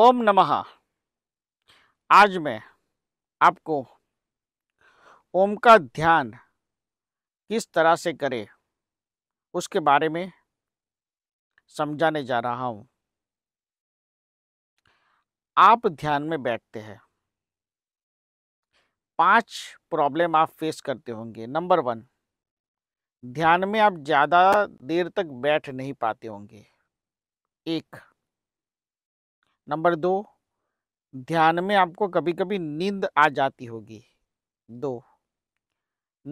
ओम नमः आज मैं आपको ओम का ध्यान किस तरह से करें उसके बारे में समझाने जा रहा हूँ आप ध्यान में बैठते हैं पांच प्रॉब्लम आप फेस करते होंगे नंबर वन ध्यान में आप ज़्यादा देर तक बैठ नहीं पाते होंगे एक नंबर दो ध्यान में आपको कभी कभी नींद आ जाती होगी दो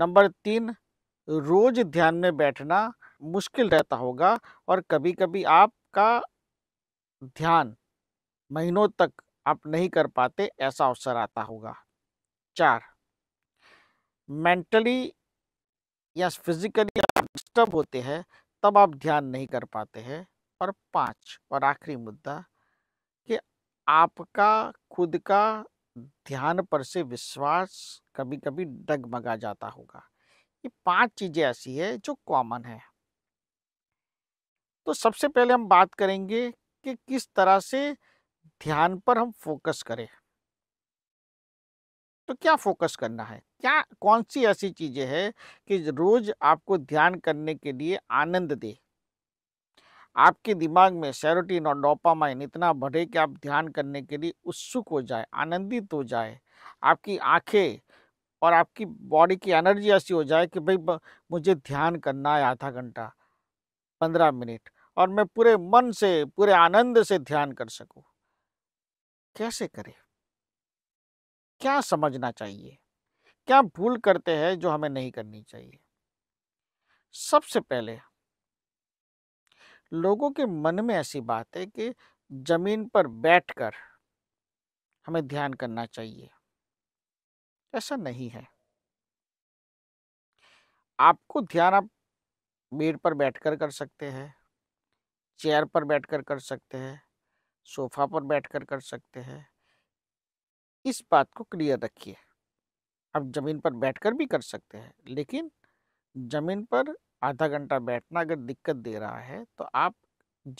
नंबर तीन रोज ध्यान में बैठना मुश्किल रहता होगा और कभी कभी आपका ध्यान महीनों तक आप नहीं कर पाते ऐसा अवसर आता होगा चार मेंटली या फिजिकली आप डिस्टर्ब होते हैं तब आप ध्यान नहीं कर पाते हैं और पाँच और आखिरी मुद्दा आपका खुद का ध्यान पर से विश्वास कभी कभी डगमगा जाता होगा ये पांच चीजें ऐसी है जो कॉमन है तो सबसे पहले हम बात करेंगे कि किस तरह से ध्यान पर हम फोकस करें तो क्या फोकस करना है क्या कौन सी ऐसी चीजें हैं कि रोज आपको ध्यान करने के लिए आनंद दे आपके दिमाग में सैरोटीन और डोपामाइन इतना बढ़े कि आप ध्यान करने के लिए उत्सुक हो जाए आनंदित हो जाए आपकी आंखें और आपकी बॉडी की एनर्जी ऐसी हो जाए कि भाई मुझे ध्यान करना है आधा घंटा पंद्रह मिनट और मैं पूरे मन से पूरे आनंद से ध्यान कर सकूं कैसे करें क्या समझना चाहिए क्या भूल करते हैं जो हमें नहीं करनी चाहिए सबसे पहले लोगों के मन में ऐसी बात है कि जमीन पर बैठकर हमें ध्यान करना चाहिए ऐसा नहीं है आपको ध्यान आप बेड पर बैठकर कर सकते हैं चेयर पर बैठकर कर सकते हैं सोफा पर बैठकर कर सकते हैं इस बात को क्लियर रखिए आप जमीन पर बैठकर भी कर सकते हैं लेकिन जमीन पर आधा घंटा बैठना अगर दिक्कत दे रहा है तो आप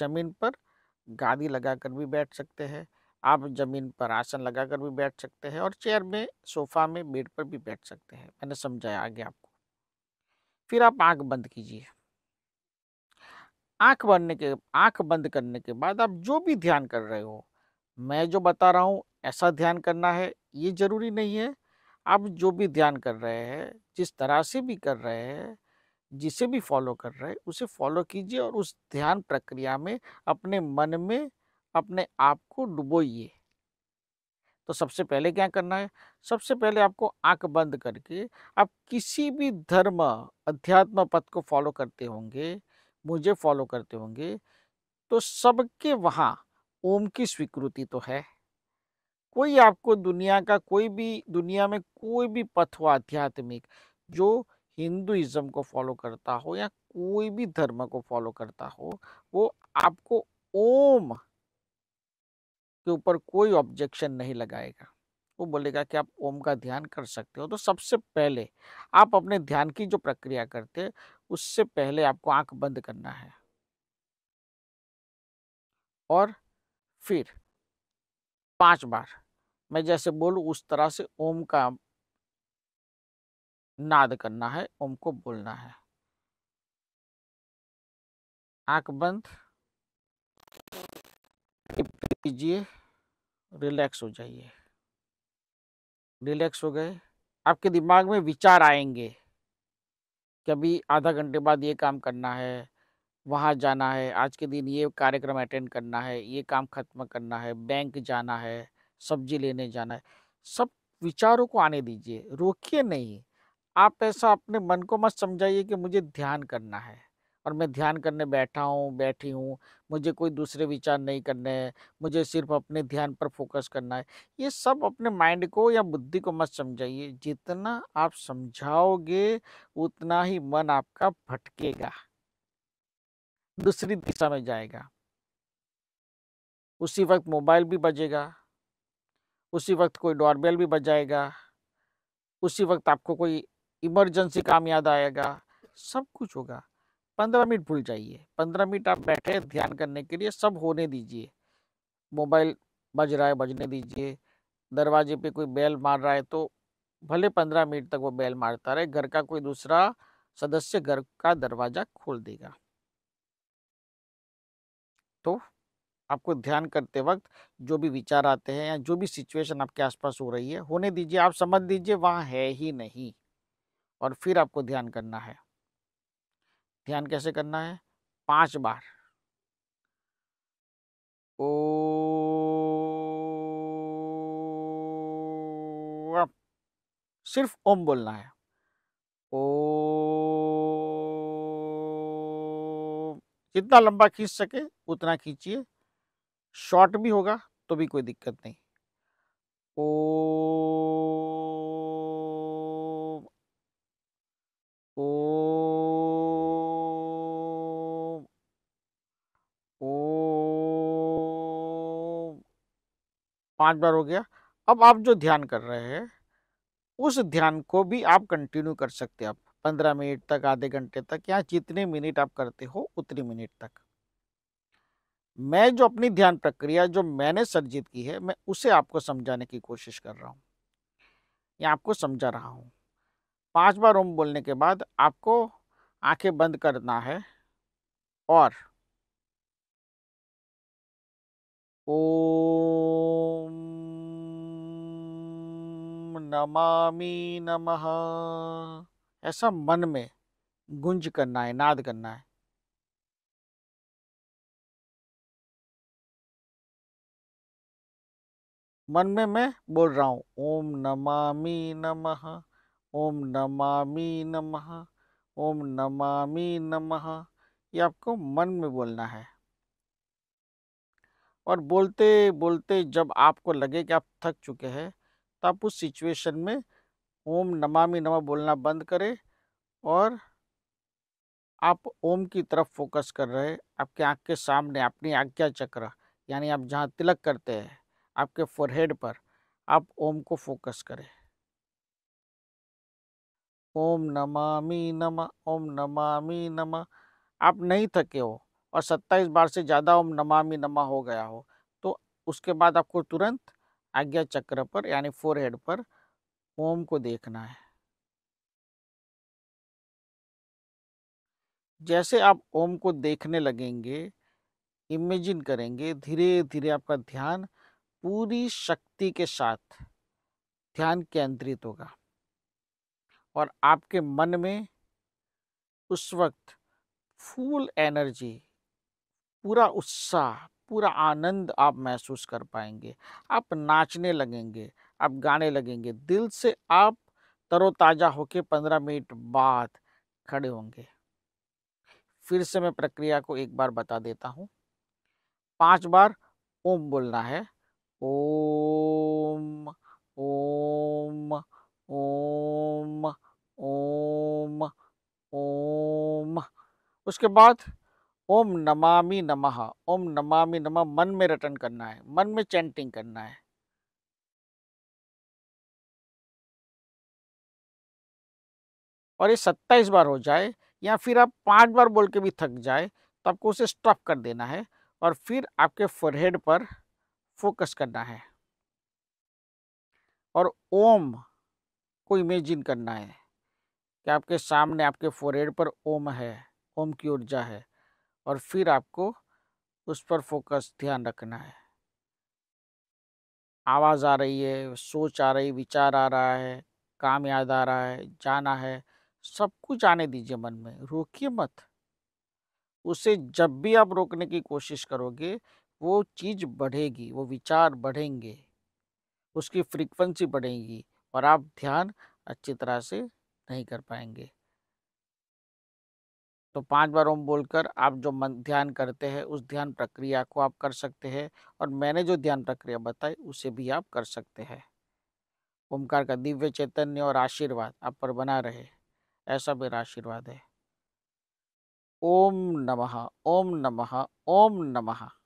ज़मीन पर गादी लगा कर भी बैठ सकते हैं आप ज़मीन पर आसन लगा कर भी बैठ सकते हैं और चेयर में सोफ़ा में बेड पर भी बैठ सकते हैं मैंने समझाया आगे आपको फिर आप आंख बंद कीजिए आंख बनने के आंख बंद करने के बाद आप जो भी ध्यान कर रहे हो मैं जो बता रहा हूँ ऐसा ध्यान करना है ये ज़रूरी नहीं है आप जो भी ध्यान कर रहे हैं जिस तरह से भी कर रहे हैं जिसे भी फॉलो कर रहे हैं उसे फॉलो कीजिए और उस ध्यान प्रक्रिया में अपने मन में अपने आप को डुबोइए तो सबसे पहले क्या करना है सबसे पहले आपको आंख बंद करके आप किसी भी धर्म अध्यात्म पथ को फॉलो करते होंगे मुझे फॉलो करते होंगे तो सबके वहाँ ओम की स्वीकृति तो है कोई आपको दुनिया का कोई भी दुनिया में कोई भी पथ हो आध्यात्मिक जो हिंदुज़म को फॉलो करता हो या कोई भी धर्म को फॉलो करता हो वो आपको ओम के ऊपर कोई ऑब्जेक्शन नहीं लगाएगा वो बोलेगा कि आप ओम का ध्यान कर सकते हो तो सबसे पहले आप अपने ध्यान की जो प्रक्रिया करते हैं उससे पहले आपको आंख बंद करना है और फिर पांच बार मैं जैसे बोलूँ उस तरह से ओम का नाद करना है ओम को बोलना है आंख बंद कीजिए रिलैक्स हो जाइए रिलैक्स हो गए आपके दिमाग में विचार आएंगे कि अभी आधा घंटे बाद ये काम करना है वहाँ जाना है आज के दिन ये कार्यक्रम अटेंड करना है ये काम खत्म करना है बैंक जाना है सब्जी लेने जाना है सब विचारों को आने दीजिए रोकिए नहीं आप ऐसा अपने मन को मत समझाइए कि मुझे ध्यान करना है और मैं ध्यान करने बैठा हूँ बैठी हूँ मुझे कोई दूसरे विचार नहीं करने हैं मुझे सिर्फ अपने ध्यान पर फोकस करना है ये सब अपने माइंड को या बुद्धि को मत समझाइए जितना आप समझाओगे उतना ही मन आपका भटकेगा दूसरी दिशा में जाएगा उसी वक्त मोबाइल भी बजेगा उसी वक्त कोई डॉरबेल भी बजाएगा उसी वक्त आपको कोई इमरजेंसी काम याद आएगा सब कुछ होगा पंद्रह मिनट भूल जाइए पंद्रह मिनट आप बैठे ध्यान करने के लिए सब होने दीजिए मोबाइल बज रहा है बजने दीजिए दरवाजे पे कोई बैल मार रहा है तो भले पंद्रह मिनट तक वो बैल मारता रहे घर का कोई दूसरा सदस्य घर का दरवाजा खोल देगा तो आपको ध्यान करते वक्त जो भी विचार आते हैं या जो भी सिचुएशन आपके आसपास हो रही है होने दीजिए आप समझ दीजिए वहाँ है ही नहीं और फिर आपको ध्यान करना है ध्यान कैसे करना है पांच बार ओ सिर्फ ओम बोलना है ओ जितना लंबा खींच सके उतना खींचिए शॉर्ट भी होगा तो भी कोई दिक्कत नहीं ओ पांच बार हो गया अब आप जो ध्यान कर रहे हैं उस ध्यान को भी आप कंटिन्यू कर सकते हैं आप पंद्रह मिनट तक आधे घंटे तक या जितने मिनट आप करते हो उतने मिनट तक मैं जो अपनी ध्यान प्रक्रिया जो मैंने सर्जित की है मैं उसे आपको समझाने की कोशिश कर रहा हूँ या आपको समझा रहा हूँ पांच बार ओम बोलने के बाद आपको आंखें बंद करना है और ओम नमामि नमः ऐसा मन में गुंज करना है नाद करना है मन में मैं बोल रहा हूँ ओम नमामि नमः ओम नमामि नमः ओम नमामि नमः ये आपको मन में बोलना है और बोलते बोलते जब आपको लगे कि आप थक चुके हैं तब तो उस सिचुएशन में ओम नमामि नमा बोलना बंद करें और आप ओम की तरफ फोकस कर रहे आपके आँख के सामने अपनी आज्ञा चक्र यानी आप जहाँ तिलक करते हैं आपके फोरहेड पर आप ओम को फोकस करें ओम नमामि नमा ओम नमामि नमा आप नहीं थके हो और 27 बार से ज़्यादा ओम नमामि नमा हो गया हो तो उसके बाद आपको तुरंत आज्ञा चक्र पर यानी फोर हेड पर ओम को देखना है जैसे आप ओम को देखने लगेंगे इमेजिन करेंगे धीरे धीरे आपका ध्यान पूरी शक्ति के साथ ध्यान केंद्रित होगा और आपके मन में उस वक्त फुल एनर्जी पूरा उत्साह पूरा आनंद आप महसूस कर पाएंगे आप नाचने लगेंगे आप गाने लगेंगे दिल से आप तरोताज़ा होकर पंद्रह मिनट बाद खड़े होंगे फिर से मैं प्रक्रिया को एक बार बता देता हूँ पांच बार ओम बोलना है ओम ओम ओम ओम ओम उसके बाद ओम नमामि नमः ओम नमामि नमः मन में रटन करना है मन में चैंटिंग करना है और ये सत्ताईस बार हो जाए या फिर आप पांच बार बोल के भी थक जाए तो आपको उसे स्टॉप कर देना है और फिर आपके फोरहेड पर फोकस करना है और ओम को इमेजिन करना है कि आपके सामने आपके फोरहेड पर ओम है ओम की ऊर्जा है और फिर आपको उस पर फोकस ध्यान रखना है आवाज़ आ रही है सोच आ रही विचार आ रहा है काम याद आ रहा है जाना है सब कुछ आने दीजिए मन में रोकिए मत उसे जब भी आप रोकने की कोशिश करोगे वो चीज़ बढ़ेगी वो विचार बढ़ेंगे उसकी फ्रीक्वेंसी बढ़ेगी और आप ध्यान अच्छी तरह से नहीं कर पाएंगे तो पांच बार ओम बोलकर आप जो मन ध्यान करते हैं उस ध्यान प्रक्रिया को आप कर सकते हैं और मैंने जो ध्यान प्रक्रिया बताई उसे भी आप कर सकते हैं ओमकार का दिव्य चैतन्य और आशीर्वाद आप पर बना रहे ऐसा मेरा आशीर्वाद है ओम नमः ओम नमः ओम नमः